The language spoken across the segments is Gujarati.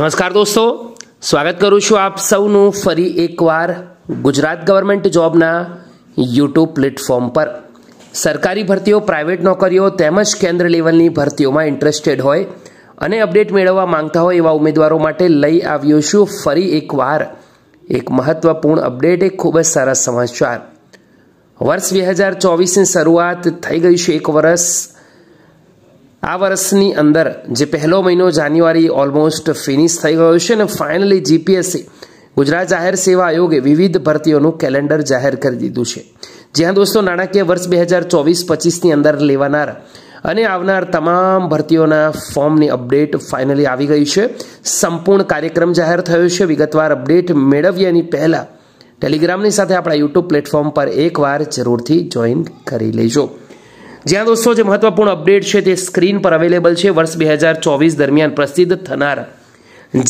નમસ્કાર દોસ્તો સ્વાગત કરું છું આપ સૌનું ફરી એકવાર ગુજરાત ગવર્મેન્ટ જોબના યુટ્યુબ પ્લેટફોર્મ પર સરકારી ભરતીઓ પ્રાઇવેટ નોકરીઓ તેમજ કેન્દ્ર લેવલની ભરતીઓમાં ઇન્ટરેસ્ટેડ હોય અને અપડેટ મેળવવા માંગતા હોય એવા ઉમેદવારો માટે લઈ આવ્યો છું ફરી એકવાર એક મહત્વપૂર્ણ અપડેટ એક ખૂબ જ સરસ સમાચાર વર્ષ બે હજાર ચોવીસની શરૂઆત થઈ ગઈ છે એક વર્ષ આ વર્ષની અંદર જે પહેલો મહિનો જાન્યુઆરી ઓલમોસ્ટ ફિનિશ થઈ ગયો છે અને ફાઇનલી જીપીએસસી ગુજરાત જાહેર સેવા આયોગે વિવિધ ભરતીઓનું કેલેન્ડર જાહેર કરી દીધું છે જ્યાં દોસ્તો નાણાકીય વર્ષ બે હજાર ચોવીસ પચીસની અંદર લેવાનાર અને આવનાર તમામ ભરતીઓના ફોર્મની અપડેટ ફાઇનલી આવી ગઈ છે સંપૂર્ણ કાર્યક્રમ જાહેર થયો છે વિગતવાર અપડેટ મેળવ્યાની પહેલાં ટેલિગ્રામની સાથે આપણા યુટ્યુબ પ્લેટફોર્મ પર એકવાર જરૂરથી જોઈન કરી લેજો જ્યાં દોસ્તો જે મહત્વપૂર્ણ અપડેટ છે તે સ્ક્રીન પર અવેલેબલ છે વર્ષ બે હજાર ચોવીસ દરમિયાન પ્રસિદ્ધ થનાર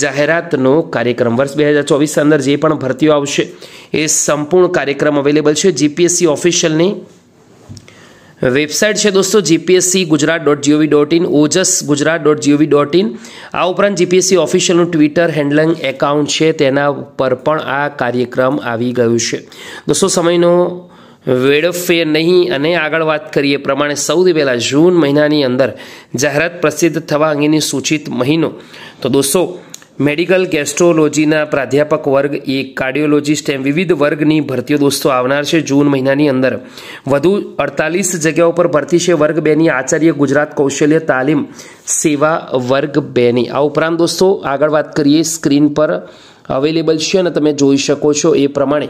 જાહેરાતનો કાર્યક્રમ વર્ષ બે હજાર ચોવીસ અંદર જે પણ ભરતીઓ આવશે એ સંપૂર્ણ કાર્યક્રમ અવેલેબલ છે જીપીએસસી ઓફિશિયલની વેબસાઇટ છે દોસ્તો GPSC Gujarat dot G O V dot in Ojas Gujarat dot G O V dot in આ ઉપરાંત જીપીએસસી ઓફિશિયલનું ટ્વિટર હેન્ડલિંગ એકાઉન્ટ છે તેના પર પણ આ કાર્યક્રમ આવી ગયું છે દોસ્તો સમયનો વેડફે નહીં અને આગળ વાત કરીએ પ્રમાણે સૌથી પહેલાં જૂન મહિનાની અંદર જાહેરાત પ્રસિદ્ધ થવા અંગેની સૂચિત મહિનો તો દોસ્તો મેડિકલ ગેસ્ટ્રોલોજીના પ્રાધ્યાપક વર્ગ એ કાર્ડિયોલોજીસ્ટ એમ વિવિધ વર્ગની ભરતીઓ દોસ્તો આવનાર છે જૂન મહિનાની અંદર વધુ અડતાલીસ જગ્યાઓ પર ભરતી છે વર્ગ બેની આચાર્ય ગુજરાત કૌશલ્ય તાલીમ સેવા વર્ગ બેની આ ઉપરાંત દોસ્તો આગળ વાત કરીએ સ્ક્રીન પર અવેલેબલ છે અને તમે જોઈ શકો છો એ પ્રમાણે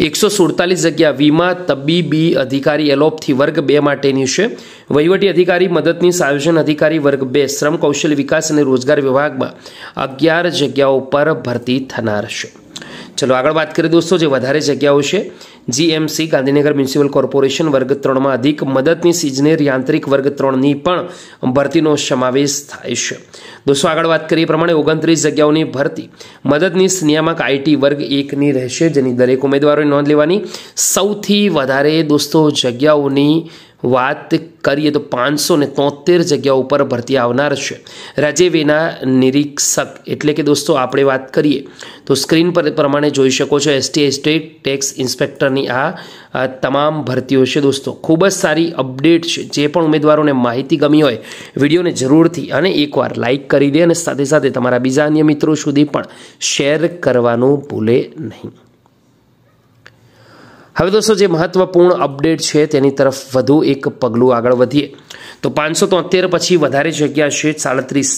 એકસો સુડતાલીસ જગ્યા વીમા તબીબી અધિકારી એલોપથી વર્ગ બે માટેની છે વહીવટી અધિકારી મદદની આયોજન અધિકારી વર્ગ બે શ્રમ કૌશલ્ય વિકાસ અને રોજગાર વિભાગમાં અગિયાર જગ્યાઓ પર ભરતી થનાર છે ચલો આગળ વાત કરીએ દોસ્તો જે વધારે જગ્યાઓ છે જીએમસી ગાંધીનગર મ્યુનિસિપલ કોર્પોરેશન વર્ગ ત્રણમાં અધિક મદદનીશ ઇજનેર યાંત્રિક વર્ગ ત્રણની પણ ભરતીનો સમાવેશ થાય છે દોસ્તો આગળ વાત કરીએ પ્રમાણે ઓગણત્રીસ જગ્યાઓની ભરતી મદદનીશ નિયામક આઈટી વર્ગ એકની રહેશે જેની દરેક ઉમેદવારોએ નોંધ લેવાની સૌથી વધારે દોસ્તો જગ્યાઓની વાત કરીએ તો પાંચસો ને તોતેર જગ્યા ઉપર ભરતી આવનાર છે રાજ્યવેના નિરીક્ષક એટલે કે દોસ્તો આપણે વાત કરીએ તો સ્ક્રીન પર પ્રમાણે જોઈ શકો છો એસટી એસ્ટેટ ટેક્સ ઇન્સ્પેક્ટરની આ તમામ ભરતીઓ છે દોસ્તો ખૂબ જ સારી અપડેટ છે જે પણ ઉમેદવારોને માહિતી ગમી હોય વિડીયોને જરૂરથી અને એકવાર લાઇક કરી દે અને સાથે સાથે તમારા બીજા અન્ય મિત્રો સુધી પણ શેર કરવાનું ભૂલે નહીં હવે દોસ્તો જે મહત્વપૂર્ણ અપડેટ છે તેની તરફ વધુ એક પગલું આગળ વધીએ તો પાંચસો તોતેર પછી વધારે જગ્યા છે સાડત્રીસ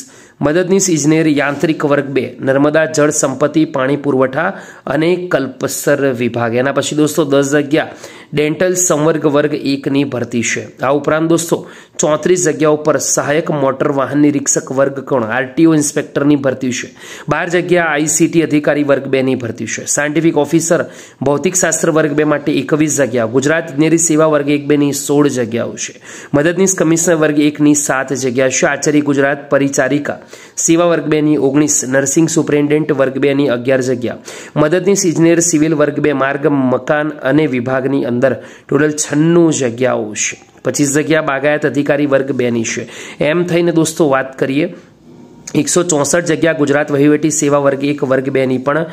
મદદનીશ ઇજનેર યાંત્રિક વર્ગ બે નર્મદા જળ સંપત્તિ પાણી પુરવઠા અને કલ્પસર વિભાગ એના પછી દોસ્તો દસ જગ્યા ડેન્ટલ સંવર્ગ વર્ગ એકની ભરતી છે આ ઉપરાંત દોસ્તો ચોત્રીસ જગ્યાઓ પર સહાયક મોટર વાહન નિરીક્ષક વર્ગ કોણ આરટીઓ ઇન્સ્પેક્ટરની ભરતી છે બાર જગ્યા આઈસીટી અધિકારી વર્ગ બેની ભરતી છે સાયન્ટિફિક ઓફિસર ભૌતિકશાસ્ત્ર વર્ગ બે માટે એકવીસ જગ્યા ગુજરાત ઇજનેરી સેવા વર્ગ એક બેની સોળ જગ્યાઓ છે મદદનીશ કમિશનર વર્ગ એકની સાત જગ્યા છે આચાર્ય ગુજરાત પરિચારિકા સેવા વર્ગ બેની ઓગણીસ નર્સિંગ સુપ્રિન્ટેન્ડન્ટ વર્ગ બેની અગિયાર જગ્યા મદદનીશ ઇજનેર સિવિલ વર્ગ બે માર્ગ મકાન અને વિભાગની અંદર અંદર ટોટલ છન્નું જગ્યાઓ છે પચીસ જગ્યા બાગાયત અધિકારી વર્ગ બેની છે એમ થઈને દોસ્તો વાત કરીએ એકસો ચોસઠ જગ્યા ગુજરાત વહીવટી સેવા વર્ગ એક વર્ગ બેની પણ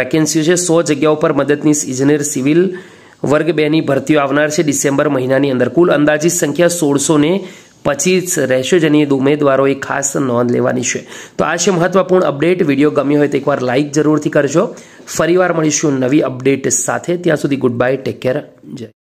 વેકેન્સી છે સો જગ્યાઓ પર મદદનીશ ઇજનેર સિવિલ વર્ગ બેની ભરતીઓ આવનાર છે ડિસેમ્બર મહિનાની અંદર કુલ અંદાજિત સંખ્યા સોળસો ને પછી જ રહેશે જેની ઉમેદવારોએ ખાસ નોંધ લેવાની છે તો આ છે મહત્વપૂર્ણ અપડેટ વિડીયો ગમ્યો હોય તો એકવાર લાઇક જરૂરથી કરજો ફરીવાર મળીશું નવી અપડેટ સાથે ત્યાં સુધી ગુડ બાય ટેક કેર જય